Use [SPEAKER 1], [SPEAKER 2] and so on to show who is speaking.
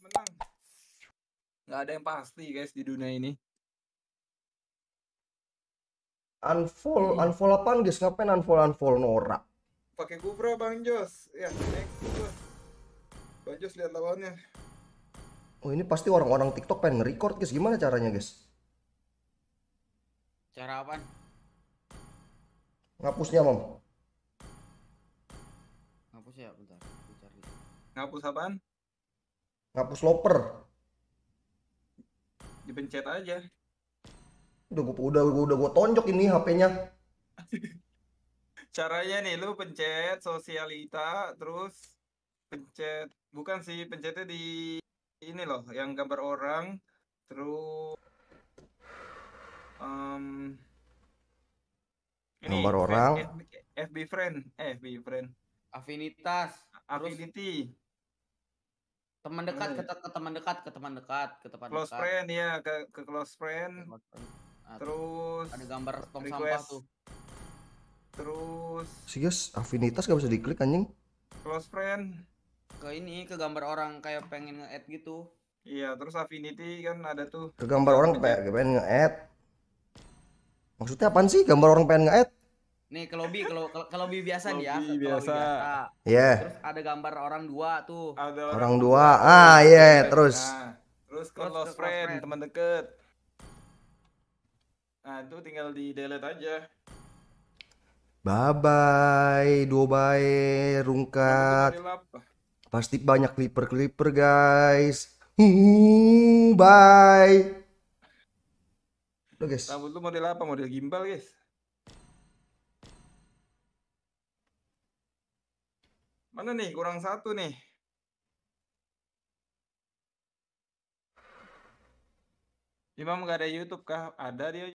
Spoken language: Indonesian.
[SPEAKER 1] menang. Nggak ada yang pasti guys di dunia ini.
[SPEAKER 2] Unfollow, hmm. unfollow apaan guys? Ngapain unfollow unfollow Nora?
[SPEAKER 1] Pakai GoPro Bang Jos. Ya, next gua. Bang Jos lihat lawannya.
[SPEAKER 2] Oh, ini pasti orang-orang TikTok pengen nge-record guys. Gimana caranya, guys? Cara apa Ngapusnya, Mom.
[SPEAKER 1] Ngapus ya, bentar. Ngapus apaan?
[SPEAKER 2] Ngapus loper.
[SPEAKER 1] Dipencet aja.
[SPEAKER 2] Udah gua udah gua, udah gua tonjok ini HP-nya.
[SPEAKER 1] Caranya nih lu pencet sosialita terus pencet bukan sih pencetnya di ini loh yang gambar orang terus um,
[SPEAKER 2] ini gambar orang
[SPEAKER 3] eh, FB friend eh FB friend afinitas affinity teman dekat ke, ya? ke teman dekat ke teman dekat ke teman close dekat. friend ya ke ke close friend ah, terus ada gambar tong sampah tuh terus
[SPEAKER 2] serius afinitas gak bisa diklik anjing
[SPEAKER 3] close friend ke ini ke gambar orang kayak pengen nge-add gitu iya terus affinity kan ada tuh ke
[SPEAKER 2] gambar orang kayak pengen nge-add maksudnya apaan sih gambar orang pengen nge-add
[SPEAKER 3] Nih ke lobby, kalau ke, lobby biasa ya, lobby biasa. Iya. Yeah. Terus ada gambar orang
[SPEAKER 2] dua tuh. Ada orang, orang dua. Ah, iya, yeah. terus.
[SPEAKER 1] Nah, terus ke terus, close friend, friend, teman deket. Nah, itu tinggal di delete aja.
[SPEAKER 2] Bye bye, dua bye, rungkat. Nah, Pasti banyak clipper-clipper, guys. bye.
[SPEAKER 1] Udah, guys. Rambut lu model apa? Model gimbal, guys. Mana nih? Kurang satu nih. Imam gak ada YouTube kah? Ada dia